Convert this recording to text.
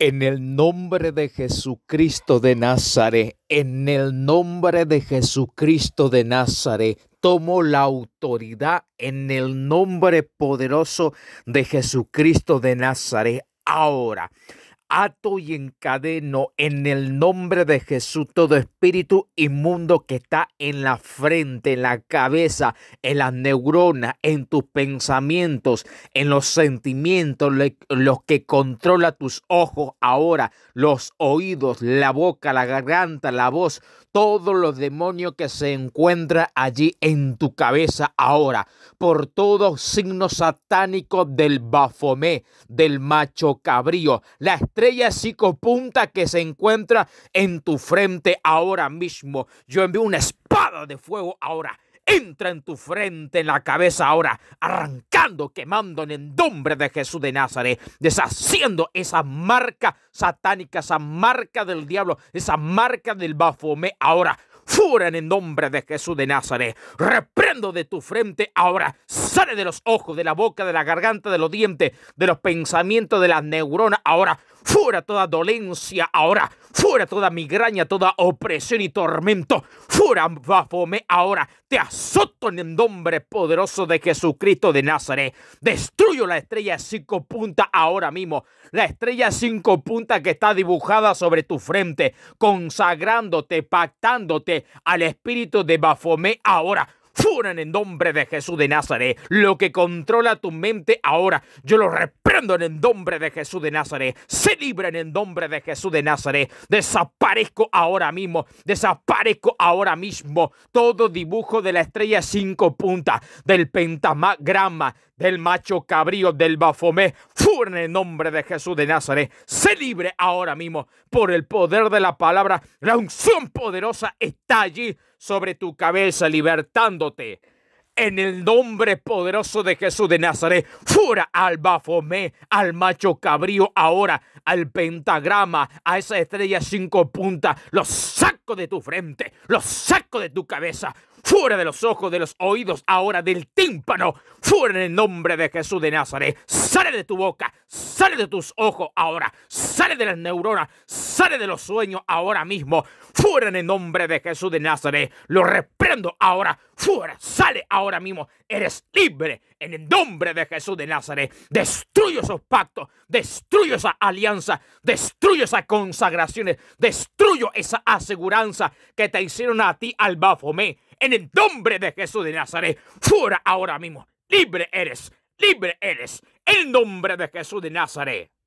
En el nombre de Jesucristo de Nazaret, en el nombre de Jesucristo de Nazaret, tomo la autoridad en el nombre poderoso de Jesucristo de Nazaret. Ahora, ato y encadeno en el nombre de Jesús todo espíritu inmundo que está en la frente, en la cabeza, en las neuronas, en tus pensamientos, en los sentimientos, los que controla tus ojos ahora, los oídos, la boca, la garganta, la voz, todos los demonios que se encuentran allí en tu cabeza ahora, por todo signo satánico del bafomé, del macho cabrío, la estrella psicopunta que se encuentra en tu frente ahora mismo. Yo envío una espada de fuego ahora entra en tu frente, en la cabeza ahora, arrancando, quemando en el nombre de Jesús de Nazaret, deshaciendo esa marca satánica, esa marca del diablo, esa marca del bafomé ahora. Fuera en nombre de Jesús de Nazaret. Reprendo de tu frente ahora. Sale de los ojos, de la boca, de la garganta, de los dientes, de los pensamientos, de las neuronas. Ahora Fuera toda dolencia ahora. Fuera toda migraña, toda opresión y tormento. Fuera bafome ahora. Te azoto en el nombre poderoso de Jesucristo de Nazaret. Destruyo la estrella cinco puntas ahora mismo. La estrella cinco puntas que está dibujada sobre tu frente. Consagrándote, pactándote al espíritu de bafome ahora. Fuera en el nombre de Jesús de Nazaret. Lo que controla tu mente ahora. Yo lo respeto en el nombre de Jesús de Nazaret. Se libre en el nombre de Jesús de Nazaret. Desaparezco ahora mismo. Desaparezco ahora mismo. Todo dibujo de la estrella cinco puntas, del pentagrama, del macho cabrío, del bafomé. Fuera en el nombre de Jesús de Nazaret. Se libre ahora mismo por el poder de la palabra. La unción poderosa está allí sobre tu cabeza, libertándote en el nombre poderoso de Jesús de Nazaret. Fuera al Bafomé, al macho cabrío, ahora al pentagrama, a esa estrella cinco puntas. Los saco de tu frente, los saco de tu cabeza. Fuera de los ojos, de los oídos, ahora del tímpano. Fuera en el nombre de Jesús de Nazaret. Sale de tu boca, sale de tus ojos ahora. Sale de las neuronas, sale de los sueños ahora mismo fuera en el nombre de Jesús de Nazaret. Lo reprendo ahora, fuera, sale ahora mismo. Eres libre en el nombre de Jesús de Nazaret. Destruyo esos pactos, destruyo esa alianza, destruyo esas consagraciones, destruyo esa aseguranza que te hicieron a ti al Bafomé. En el nombre de Jesús de Nazaret, fuera ahora mismo. Libre eres, libre eres, en el nombre de Jesús de Nazaret.